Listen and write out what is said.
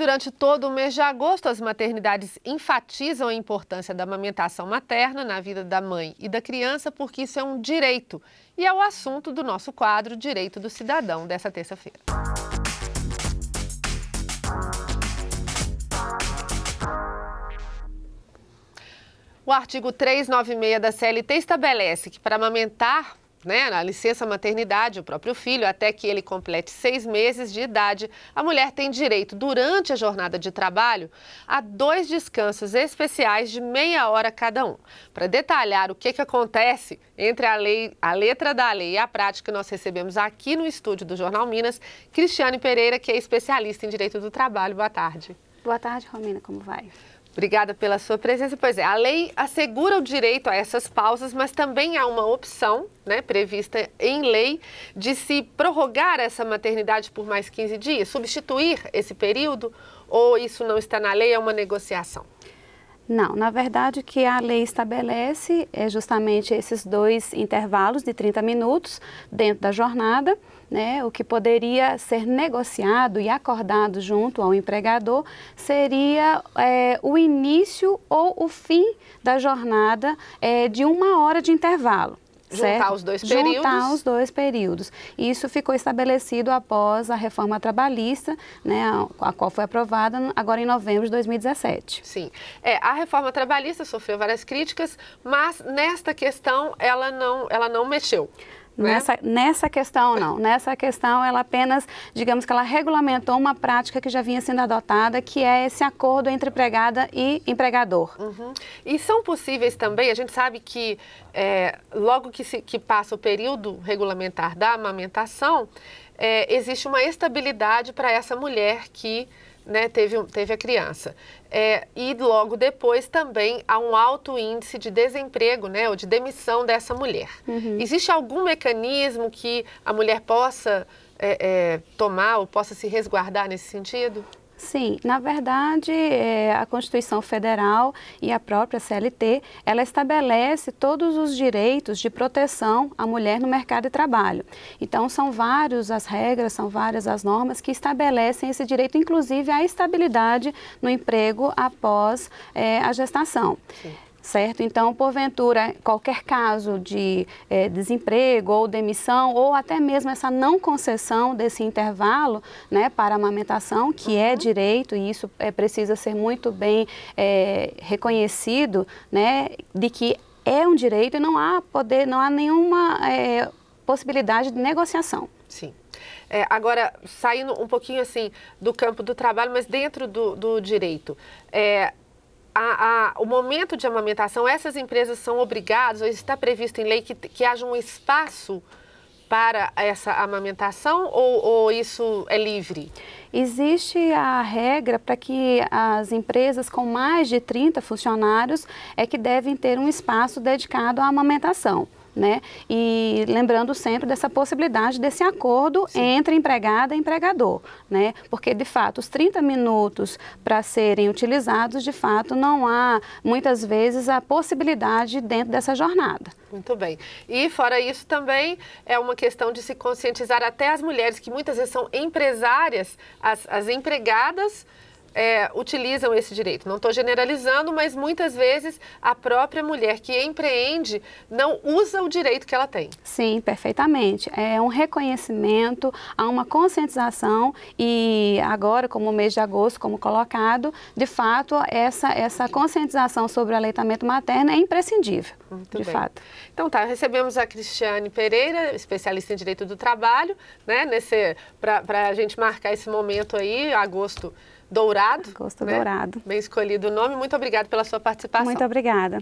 durante todo o mês de agosto, as maternidades enfatizam a importância da amamentação materna na vida da mãe e da criança, porque isso é um direito. E é o assunto do nosso quadro Direito do Cidadão dessa terça-feira. O artigo 396 da CLT estabelece que para amamentar né, na licença maternidade, o próprio filho, até que ele complete seis meses de idade, a mulher tem direito, durante a jornada de trabalho, a dois descansos especiais de meia hora cada um. Para detalhar o que, que acontece entre a, lei, a letra da lei e a prática, nós recebemos aqui no estúdio do Jornal Minas, Cristiane Pereira, que é especialista em direito do trabalho. Boa tarde. Boa tarde, Romina, como vai? Obrigada pela sua presença. Pois é, a lei assegura o direito a essas pausas, mas também há uma opção, né, prevista em lei, de se prorrogar essa maternidade por mais 15 dias, substituir esse período, ou isso não está na lei, é uma negociação? Não, na verdade o que a lei estabelece é justamente esses dois intervalos de 30 minutos dentro da jornada, né? O que poderia ser negociado e acordado junto ao empregador seria é, o início ou o fim da jornada é, de uma hora de intervalo. Juntar os dois períodos. Juntar os dois períodos. Isso ficou estabelecido após a reforma trabalhista, né, a qual foi aprovada agora em novembro de 2017. Sim. É, a reforma trabalhista sofreu várias críticas, mas nesta questão ela não, ela não mexeu. Né? Nessa, nessa questão, não. Nessa questão, ela apenas, digamos que ela regulamentou uma prática que já vinha sendo adotada, que é esse acordo entre empregada e empregador. Uhum. E são possíveis também, a gente sabe que é, logo que, se, que passa o período regulamentar da amamentação, é, existe uma estabilidade para essa mulher que né, teve, teve a criança. É, e logo depois também há um alto índice de desemprego, né, ou de demissão dessa mulher. Uhum. Existe algum mecanismo que a mulher possa é, é, tomar ou possa se resguardar nesse sentido? Sim, na verdade, é, a Constituição Federal e a própria CLT, ela estabelece todos os direitos de proteção à mulher no mercado de trabalho. Então, são várias as regras, são várias as normas que estabelecem esse direito, inclusive à estabilidade no emprego após é, a gestação. Sim certo? Então, porventura, qualquer caso de é, desemprego ou demissão, ou até mesmo essa não concessão desse intervalo né, para amamentação, que é uhum. é direito e isso é, precisa ser muito bem é, reconhecido, né, de que é um direito e não há poder, não há nenhuma é, possibilidade de negociação. Sim. É, agora, saindo um pouquinho assim do campo do trabalho, mas dentro do, do direito, é, a, a, o momento de amamentação, essas empresas são obrigadas, ou está previsto em lei que, que haja um espaço para essa amamentação ou, ou isso é livre? Existe a regra para que as empresas com mais de 30 funcionários é que devem ter um espaço dedicado à amamentação né? E lembrando sempre dessa possibilidade desse acordo Sim. entre empregada e empregador, né? Porque de fato os 30 minutos para serem utilizados, de fato não há muitas vezes a possibilidade dentro dessa jornada. Muito bem. E fora isso também é uma questão de se conscientizar até as mulheres que muitas vezes são empresárias, as, as empregadas é, utilizam esse direito. Não estou generalizando, mas muitas vezes a própria mulher que empreende não usa o direito que ela tem. Sim, perfeitamente. É um reconhecimento, há uma conscientização e agora, como o mês de agosto, como colocado, de fato, essa, essa conscientização sobre o aleitamento materno é imprescindível, Muito de bem. fato. Então tá, recebemos a Cristiane Pereira, especialista em Direito do Trabalho, né, para a gente marcar esse momento aí, agosto Dourado. Gosto né? dourado. Bem escolhido o nome. Muito obrigada pela sua participação. Muito obrigada.